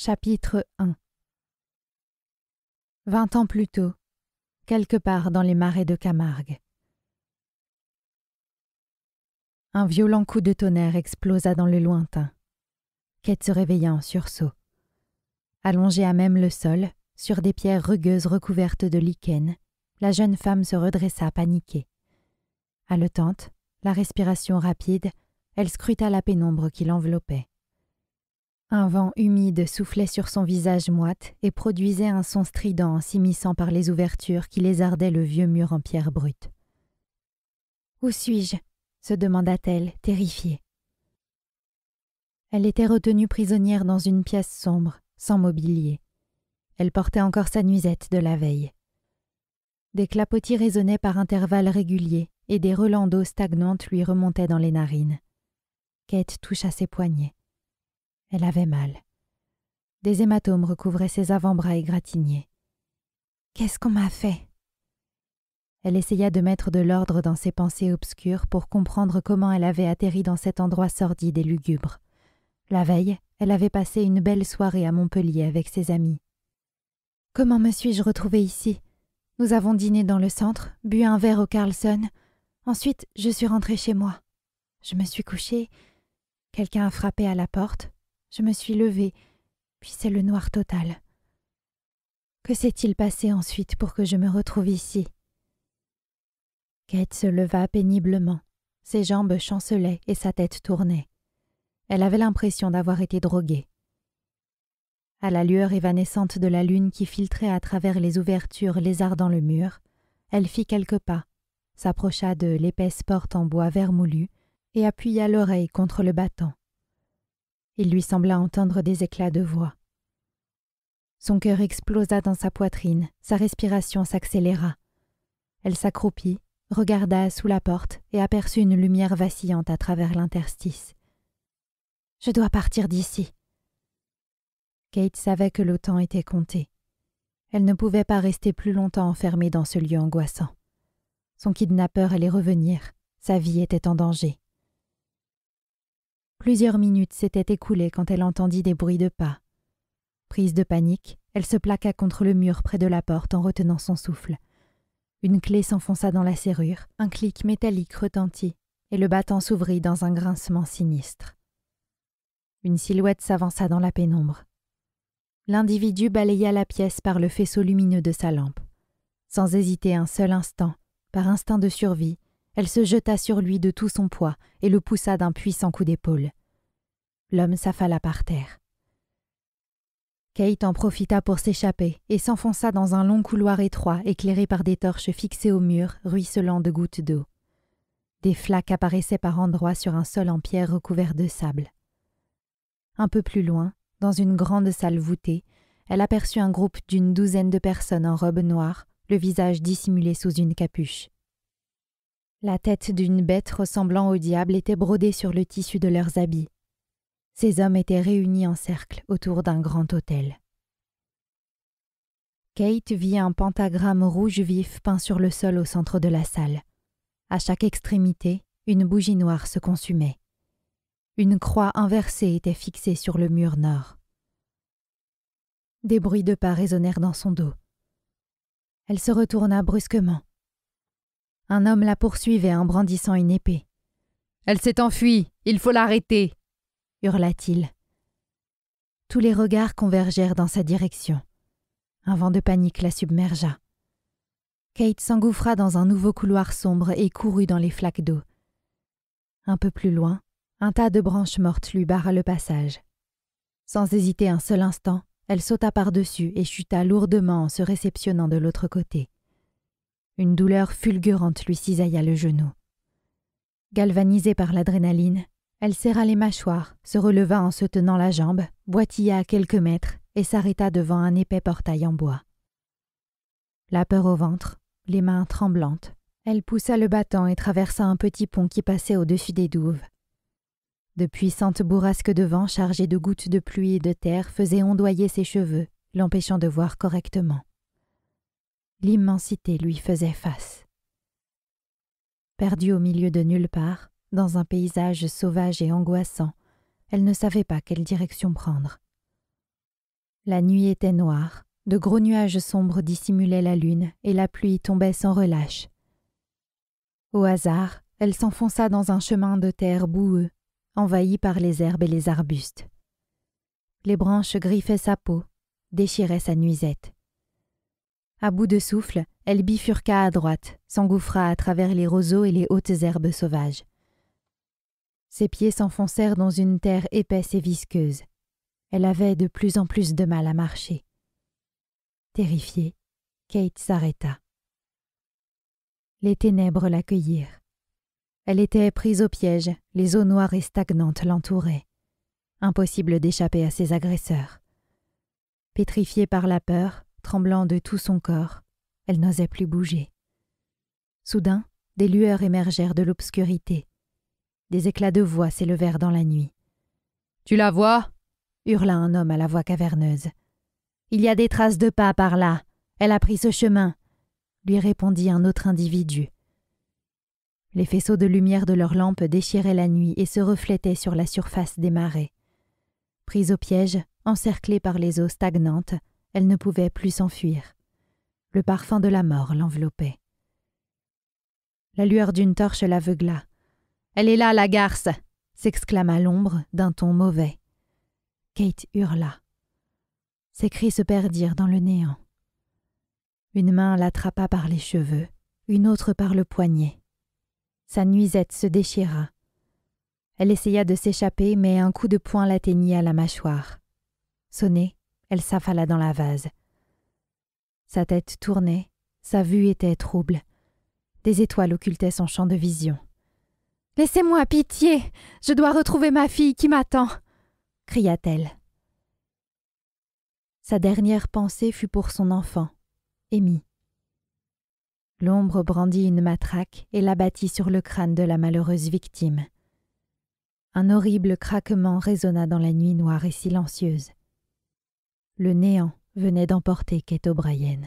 Chapitre 1 Vingt ans plus tôt, quelque part dans les marais de Camargue. Un violent coup de tonnerre explosa dans le lointain. Kate se réveilla en sursaut. Allongée à même le sol, sur des pierres rugueuses recouvertes de lichen, la jeune femme se redressa paniquée. Haletante, la respiration rapide, elle scruta la pénombre qui l'enveloppait. Un vent humide soufflait sur son visage moite et produisait un son strident en s'immisçant par les ouvertures qui lézardaient le vieux mur en pierre brute. Où suis-je se demanda-t-elle, terrifiée. Elle était retenue prisonnière dans une pièce sombre, sans mobilier. Elle portait encore sa nuisette de la veille. Des clapotis résonnaient par intervalles réguliers et des relents d'eau stagnante lui remontaient dans les narines. Kate toucha ses poignets. Elle avait mal. Des hématomes recouvraient ses avant-bras égratignés. Qu'est-ce qu'on m'a fait Elle essaya de mettre de l'ordre dans ses pensées obscures pour comprendre comment elle avait atterri dans cet endroit sordide et lugubre. La veille, elle avait passé une belle soirée à Montpellier avec ses amis. Comment me suis-je retrouvée ici Nous avons dîné dans le centre, bu un verre au Carlson. Ensuite, je suis rentrée chez moi. Je me suis couchée. Quelqu'un a frappé à la porte. Je me suis levée, puis c'est le noir total. Que s'est-il passé ensuite pour que je me retrouve ici Kate se leva péniblement. Ses jambes chancelaient et sa tête tournait. Elle avait l'impression d'avoir été droguée. À la lueur évanescente de la lune qui filtrait à travers les ouvertures lézardant le mur, elle fit quelques pas, s'approcha de l'épaisse porte en bois vermoulu et appuya l'oreille contre le battant il lui sembla entendre des éclats de voix. Son cœur explosa dans sa poitrine, sa respiration s'accéléra. Elle s'accroupit, regarda sous la porte et aperçut une lumière vacillante à travers l'interstice. Je dois partir d'ici. Kate savait que le temps était compté. Elle ne pouvait pas rester plus longtemps enfermée dans ce lieu angoissant. Son kidnappeur allait revenir, sa vie était en danger. Plusieurs minutes s'étaient écoulées quand elle entendit des bruits de pas. Prise de panique, elle se plaqua contre le mur près de la porte en retenant son souffle. Une clé s'enfonça dans la serrure, un clic métallique retentit, et le battant s'ouvrit dans un grincement sinistre. Une silhouette s'avança dans la pénombre. L'individu balaya la pièce par le faisceau lumineux de sa lampe. Sans hésiter un seul instant, par instinct de survie, elle se jeta sur lui de tout son poids et le poussa d'un puissant coup d'épaule. L'homme s'affala par terre. Kate en profita pour s'échapper et s'enfonça dans un long couloir étroit éclairé par des torches fixées au mur, ruisselant de gouttes d'eau. Des flaques apparaissaient par endroits sur un sol en pierre recouvert de sable. Un peu plus loin, dans une grande salle voûtée, elle aperçut un groupe d'une douzaine de personnes en robe noire, le visage dissimulé sous une capuche. La tête d'une bête ressemblant au diable était brodée sur le tissu de leurs habits. Ces hommes étaient réunis en cercle autour d'un grand autel. Kate vit un pentagramme rouge vif peint sur le sol au centre de la salle. À chaque extrémité, une bougie noire se consumait. Une croix inversée était fixée sur le mur nord. Des bruits de pas résonnèrent dans son dos. Elle se retourna brusquement. Un homme la poursuivait en brandissant une épée. Elle s'est enfuie, il faut l'arrêter hurla-t-il. Tous les regards convergèrent dans sa direction. Un vent de panique la submergea. Kate s'engouffra dans un nouveau couloir sombre et courut dans les flaques d'eau. Un peu plus loin, un tas de branches mortes lui barra le passage. Sans hésiter un seul instant, elle sauta par-dessus et chuta lourdement en se réceptionnant de l'autre côté. Une douleur fulgurante lui cisailla le genou. Galvanisée par l'adrénaline, elle serra les mâchoires, se releva en se tenant la jambe, boitilla à quelques mètres et s'arrêta devant un épais portail en bois. La peur au ventre, les mains tremblantes, elle poussa le battant et traversa un petit pont qui passait au-dessus des douves. De puissantes bourrasques de vent chargées de gouttes de pluie et de terre faisaient ondoyer ses cheveux, l'empêchant de voir correctement l'immensité lui faisait face. Perdue au milieu de nulle part, dans un paysage sauvage et angoissant, elle ne savait pas quelle direction prendre. La nuit était noire, de gros nuages sombres dissimulaient la lune et la pluie tombait sans relâche. Au hasard, elle s'enfonça dans un chemin de terre boueux, envahi par les herbes et les arbustes. Les branches griffaient sa peau, déchiraient sa nuisette. À bout de souffle, elle bifurqua à droite, s'engouffra à travers les roseaux et les hautes herbes sauvages. Ses pieds s'enfoncèrent dans une terre épaisse et visqueuse. Elle avait de plus en plus de mal à marcher. Terrifiée, Kate s'arrêta. Les ténèbres l'accueillirent. Elle était prise au piège, les eaux noires et stagnantes l'entouraient. Impossible d'échapper à ses agresseurs. Pétrifiée par la peur, tremblant de tout son corps. Elle n'osait plus bouger. Soudain, des lueurs émergèrent de l'obscurité. Des éclats de voix s'élevèrent dans la nuit. Tu la vois hurla un homme à la voix caverneuse. Il y a des traces de pas par là. Elle a pris ce chemin, lui répondit un autre individu. Les faisceaux de lumière de leurs lampes déchiraient la nuit et se reflétaient sur la surface des marais. Pris au piège, encerclés par les eaux stagnantes, elle ne pouvait plus s'enfuir. Le parfum de la mort l'enveloppait. La lueur d'une torche l'aveugla. Elle est là, la garce s'exclama l'ombre d'un ton mauvais. Kate hurla. Ses cris se perdirent dans le néant. Une main l'attrapa par les cheveux, une autre par le poignet. Sa nuisette se déchira. Elle essaya de s'échapper, mais un coup de poing l'atteignit à la mâchoire. Sonné, elle s'affala dans la vase. Sa tête tournait, sa vue était trouble. Des étoiles occultaient son champ de vision. Laissez-moi pitié Je dois retrouver ma fille qui m'attend cria-t-elle. Sa dernière pensée fut pour son enfant, Amy. L'ombre brandit une matraque et l'abattit sur le crâne de la malheureuse victime. Un horrible craquement résonna dans la nuit noire et silencieuse. Le néant venait d'emporter Kate O'Brien.